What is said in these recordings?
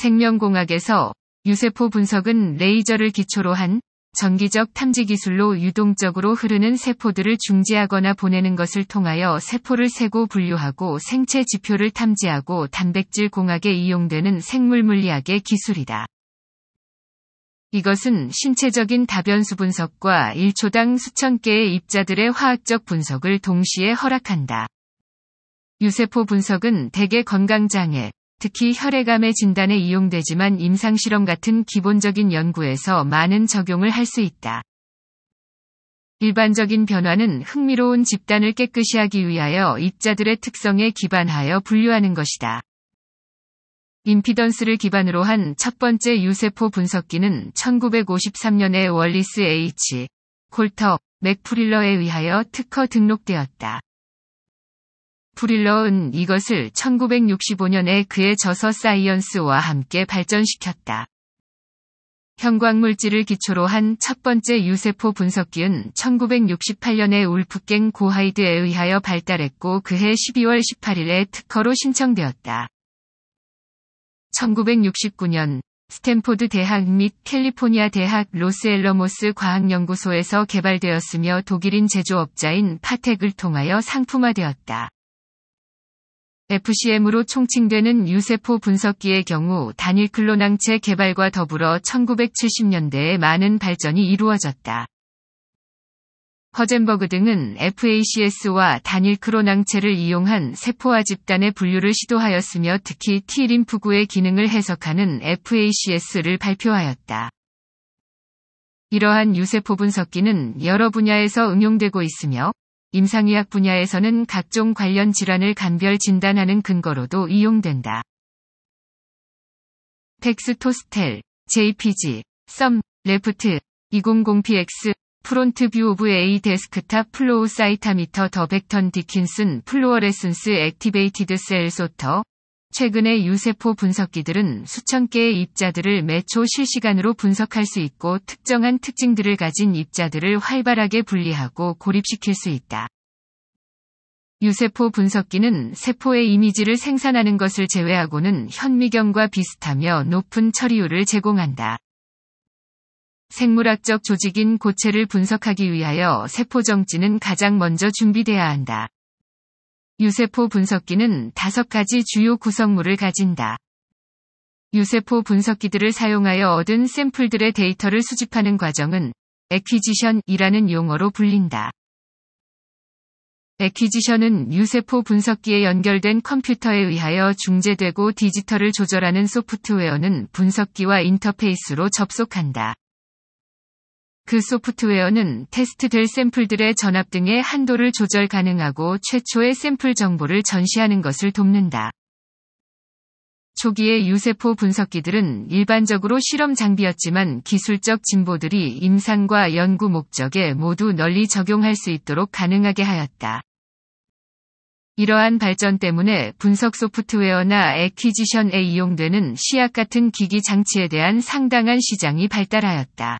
생명공학에서 유세포 분석은 레이저를 기초로 한 전기적 탐지 기술로 유동적으로 흐르는 세포들을 중지하거나 보내는 것을 통하여 세포를 세고 분류하고 생체 지표를 탐지하고 단백질 공학에 이용되는 생물 물리학의 기술이다. 이것은 신체적인 다변수 분석과 1초당 수천 개의 입자들의 화학적 분석을 동시에 허락한다. 유세포 분석은 대개 건강장애, 특히 혈액암의 진단에 이용되지만 임상실험 같은 기본적인 연구에서 많은 적용을 할 수 있다. 일반적인 변화는 흥미로운 집단을 깨끗이 하기 위하여 입자들의 특성에 기반하여 분류하는 것이다. 임피던스를 기반으로 한 첫 번째 유세포 분석기는 1953년에 월리스 H. 콜터, 맥프릴러에 의하여 특허 등록되었다. 프릴러은 이것을 1965년에 그의 저서 사이언스와 함께 발전시켰다. 형광물질을 기초로 한 첫 번째 유세포 분석기는 1968년에 울프갱 고하이드에 의하여 발달했고 그해 12월 18일에 특허로 신청되었다. 1969년 스탠포드 대학 및 캘리포니아 대학 로스엘러모스 과학연구소에서 개발되었으며 독일인 제조업자인 파텍을 통하여 상품화되었다. FCM으로 총칭되는 유세포 분석기의 경우 단일 클론항체 개발과 더불어 1970년대에 많은 발전이 이루어졌다. 허젠버그 등은 FACS와 단일 크로낭체를 이용한 세포화 집단의 분류를 시도하였으며 특히 T림프구의 기능을 해석하는 FACS를 발표하였다. 이러한 유세포 분석기는 여러 분야에서 응용되고 있으며 임상의학 분야에서는 각종 관련 질환을 간별 진단하는 근거로도 이용된다. 텍스토스텔, JPG, 썸, 레프트, 200px, 프론트 뷰 오브 A 데스크탑 플로우 사이타미터 더 벡턴 디킨슨 플로어레센스 액티베이티드 셀 소터 최근의 유세포 분석기들은 수천 개의 입자들을 매초 실시간으로 분석할 수 있고 특정한 특징들을 가진 입자들을 활발하게 분리하고 고립시킬 수 있다. 유세포 분석기는 세포의 이미지를 생산하는 것을 제외하고는 현미경과 비슷하며 높은 처리율을 제공한다. 생물학적 조직인 고체를 분석하기 위하여 세포 정지는 가장 먼저 준비돼야 한다. 유세포 분석기는 다섯 가지 주요 구성물을 가진다. 유세포 분석기들을 사용하여 얻은 샘플들의 데이터를 수집하는 과정은 에퀴지션이라는 용어로 불린다. 에퀴지션은 유세포 분석기에 연결된 컴퓨터에 의하여 중재되고 디지털을 조절하는 소프트웨어는 분석기와 인터페이스로 접속한다. 그 소프트웨어는 테스트될 샘플들의 전압 등의 한도를 조절 가능하고 최초의 샘플 정보를 전시하는 것을 돕는다. 초기의 유세포 분석기들은 일반적으로 실험 장비였지만 기술적 진보들이 임상과 연구 목적에 모두 널리 적용할 수 있도록 가능하게 하였다. 이러한 발전 때문에 분석 소프트웨어나 에퀴지션에 이용되는 시약 같은 기기 장치에 대한 상당한 시장이 발달하였다.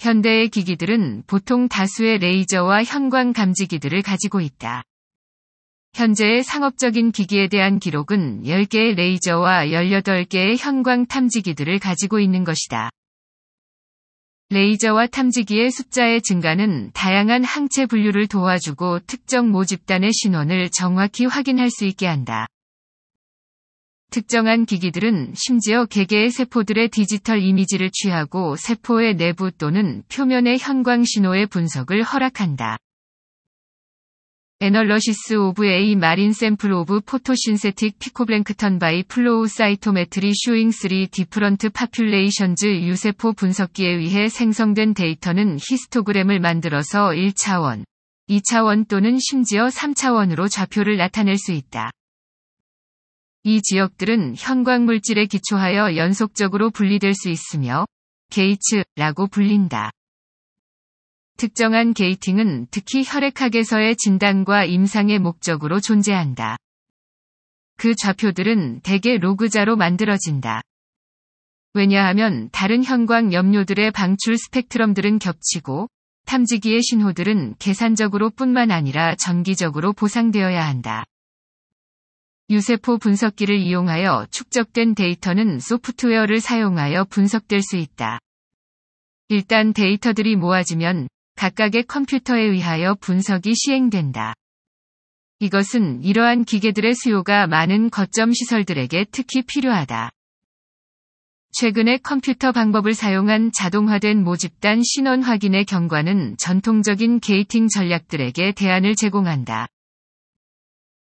현대의 기기들은 보통 다수의 레이저와 현광 감지기들을 가지고 있다. 현재의 상업적인 기기에 대한 기록은 10개의 레이저와 18개의 현광 탐지기들을 가지고 있는 것이다. 레이저와 탐지기의 숫자의 증가는 다양한 항체 분류를 도와주고 특정 모집단의 신원을 정확히 확인할 수 있게 한다. 특정한 기기들은 심지어 개개의 세포들의 디지털 이미지를 취하고 세포의 내부 또는 표면의 형광 신호의 분석을 허락한다. 에널러시스 오브 A 마린 샘플 오브 포토신세틱 피코블랭크턴 바이 플로우 사이토메트리 쇼잉 3 디프런트 파퓰레이션즈 유세포 분석기에 의해 생성된 데이터는 히스토그램을 만들어서 1차원, 2차원 또는 심지어 3차원으로 좌표를 나타낼 수 있다. 이 지역들은 형광물질에 기초하여 연속적으로 분리될 수 있으며 게이츠라고 불린다. 특정한 게이팅은 특히 혈액학에서의 진단과 임상의 목적으로 존재한다. 그 좌표들은 대개 로그자로 만들어진다. 왜냐하면 다른 형광 염료들의 방출 스펙트럼들은 겹치고 탐지기의 신호들은 계산적으로 뿐만 아니라 정기적으로 보상되어야 한다. 유세포 분석기를 이용하여 축적된 데이터는 소프트웨어를 사용하여 분석될 수 있다. 일단 데이터들이 모아지면 각각의 컴퓨터에 의하여 분석이 시행된다. 이것은 이러한 기계들의 수요가 많은 거점 시설들에게 특히 필요하다. 최근의 컴퓨터 방법을 사용한 자동화된 모집단 신원 확인의 경과는 전통적인 게이팅 전략들에게 대안을 제공한다.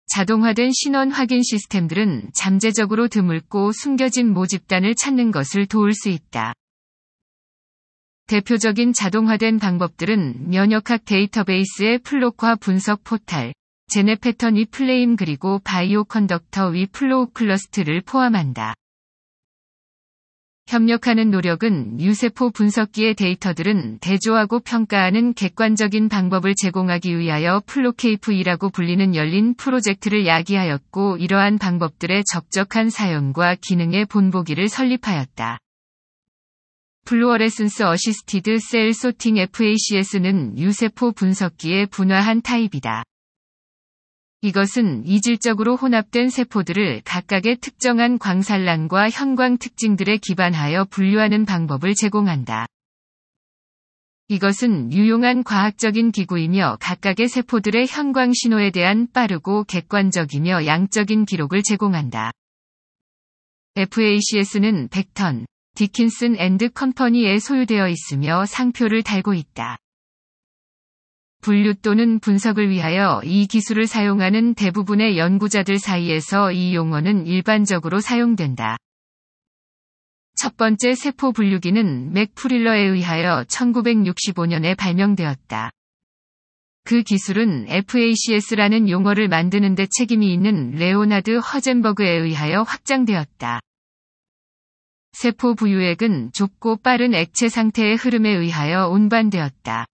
자동화된 신원 확인 시스템들은 잠재적으로 드물고 숨겨진 모집단을 찾는 것을 도울 수 있다. 대표적인 자동화된 방법들은 면역학 데이터베이스의 플로과 분석 포탈, 제네 패턴 위 플레임 그리고 바이오 컨덕터 위 플로우 클러스트를 포함한다. 협력하는 노력은 유세포 분석기의 데이터들은 대조하고 평가하는 객관적인 방법을 제공하기 위하여 플로케이프이라고 불리는 열린 프로젝트를 야기하였고 이러한 방법들의 적적한 사용과 기능의 본보기를 설립하였다. 플루어레센스 어시스티드 셀 소팅 FACS는 유세포 분석기의 분화한 타입이다. 이것은 이질적으로 혼합된 세포들을 각각의 특정한 광산란과 현광 특징들에 기반하여 분류하는 방법을 제공한다. 이것은 유용한 과학적인 기구이며 각각의 세포들의 현광 신호에 대한 빠르고 객관적이며 양적인 기록을 제공한다. FACS는 백턴 디킨슨 앤드 컴퍼니에 소유되어 있으며 상표를 달고 있다. 분류 또는 분석을 위하여 이 기술을 사용하는 대부분의 연구자들 사이에서 이 용어는 일반적으로 사용된다. 첫 번째 세포 분류기는 맥 프릴러에 의하여 1965년에 발명되었다. 그 기술은 FACS라는 용어를 만드는 데 책임이 있는 레오나드 허젠버그에 의하여 확장되었다. 세포 부유액은 좁고 빠른 액체 상태의 흐름에 의하여 운반되었다.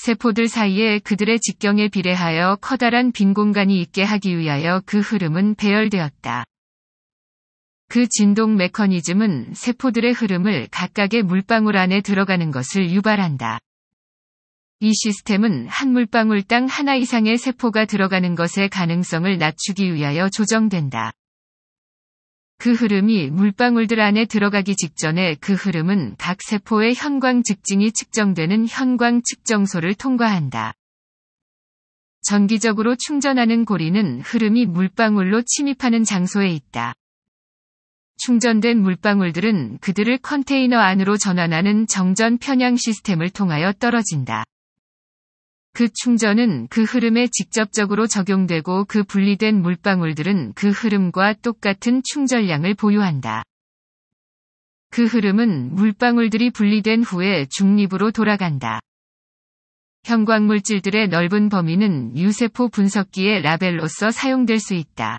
세포들 사이에 그들의 직경에 비례하여 커다란 빈 공간이 있게 하기 위하여 그 흐름은 배열되었다. 그 진동 메커니즘은 세포들의 흐름을 각각의 물방울 안에 들어가는 것을 유발한다. 이 시스템은 한 물방울당 하나 이상의 세포가 들어가는 것의 가능성을 낮추기 위하여 조정된다. 그 흐름이 물방울들 안에 들어가기 직전에 그 흐름은 각 세포의 현광 직징이 측정되는 현광 측정소를 통과한다. 전기적으로 충전하는 고리는 흐름이 물방울로 침입하는 장소에 있다. 충전된 물방울들은 그들을 컨테이너 안으로 전환하는 정전 편향 시스템을 통하여 떨어진다. 그 충전은 그 흐름에 직접적으로 적용되고 그 분리된 물방울들은 그 흐름과 똑같은 충전량을 보유한다. 그 흐름은 물방울들이 분리된 후에 중립으로 돌아간다. 형광물질들의 넓은 범위는 유세포 분석기의 라벨로서 사용될 수 있다.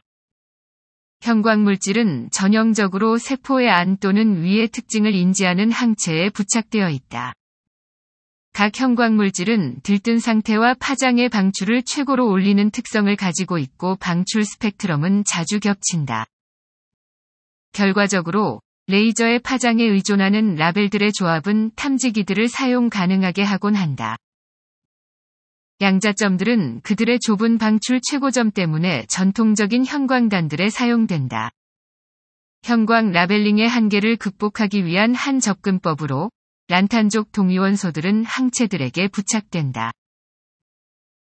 형광물질은 전형적으로 세포의 안 또는 위의 특징을 인지하는 항체에 부착되어 있다. 각 형광물질은 들뜬 상태와 파장의 방출을 최고로 올리는 특성을 가지고 있고 방출 스펙트럼은 자주 겹친다. 결과적으로 레이저의 파장에 의존하는 라벨들의 조합은 탐지기들을 사용 가능하게 하곤 한다. 양자점들은 그들의 좁은 방출 최고점 때문에 전통적인 형광단들에 사용된다. 형광 라벨링의 한계를 극복하기 위한 한 접근법으로 란탄족 동위원소들은 항체들에게 부착된다.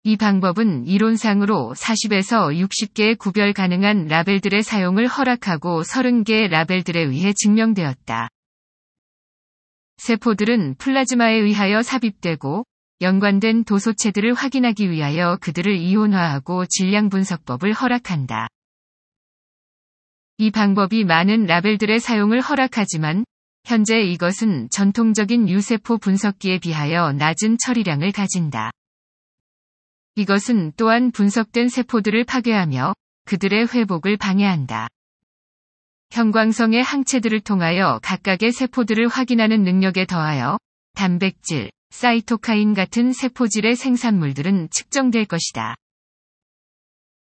이 방법은 이론상으로 40에서 60개의 구별 가능한 라벨들의 사용을 허락하고 30개의 라벨들에 의해 증명되었다. 세포들은 플라즈마에 의하여 삽입되고 연관된 도소체들을 확인하기 위하여 그들을 이온화하고 질량 분석법을 허락한다. 이 방법이 많은 라벨들의 사용을 허락하지만 현재 이것은 전통적인 유세포 분석기에 비하여 낮은 처리량을 가진다. 이것은 또한 분석된 세포들을 파괴하며 그들의 회복을 방해한다. 형광성의 항체들을 통하여 각각의 세포들을 확인하는 능력에 더하여 단백질, 사이토카인 같은 세포질의 생산물들은 측정될 것이다.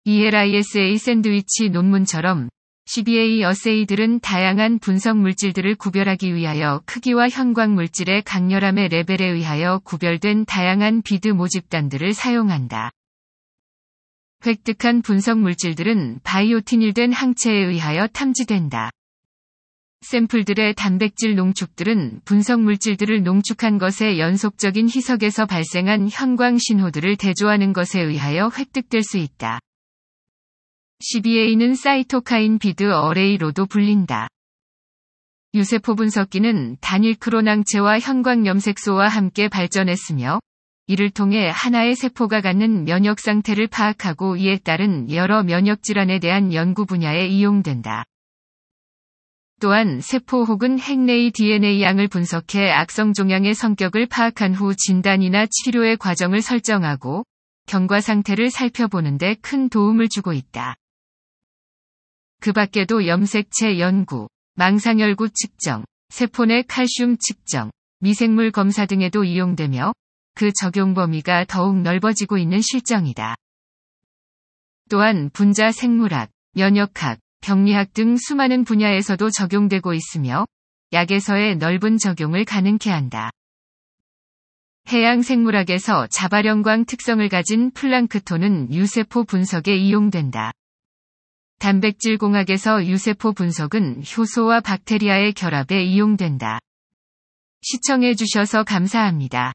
ELISA 샌드위치 논문처럼 CBA 어세이들은 다양한 분석 물질들을 구별하기 위하여 크기와 형광 물질의 강렬함의 레벨에 의하여 구별된 다양한 비드 모집단들을 사용한다. 획득한 분석 물질들은 바이오틴일된 항체에 의하여 탐지된다. 샘플들의 단백질 농축들은 분석 물질들을 농축한 것의 연속적인 희석에서 발생한 형광 신호들을 대조하는 것에 의하여 획득될 수 있다. CBA는 사이토카인 비드 어레이로도 불린다. 유세포 분석기는 단일 크로낭체와 형광염색소와 함께 발전했으며 이를 통해 하나의 세포가 갖는 면역 상태를 파악하고 이에 따른 여러 면역 질환에 대한 연구 분야에 이용된다. 또한 세포 혹은 핵내의 DNA 양을 분석해 악성 종양의 성격을 파악한 후 진단이나 치료의 과정을 설정하고 경과 상태를 살펴보는 데 큰 도움을 주고 있다. 그 밖에도 염색체 연구, 망상혈구 측정, 세포 내 칼슘 측정, 미생물 검사 등에도 이용되며 그 적용 범위가 더욱 넓어지고 있는 실정이다. 또한 분자 생물학, 면역학, 병리학 등 수많은 분야에서도 적용되고 있으며 약에서의 넓은 적용을 가능케 한다. 해양 생물학에서 자발형광 특성을 가진 플랑크톤은 유세포 분석에 이용된다. 단백질 공학에서 유세포 분석은 효소와 박테리아의 결합에 이용된다. 시청해주셔서 감사합니다.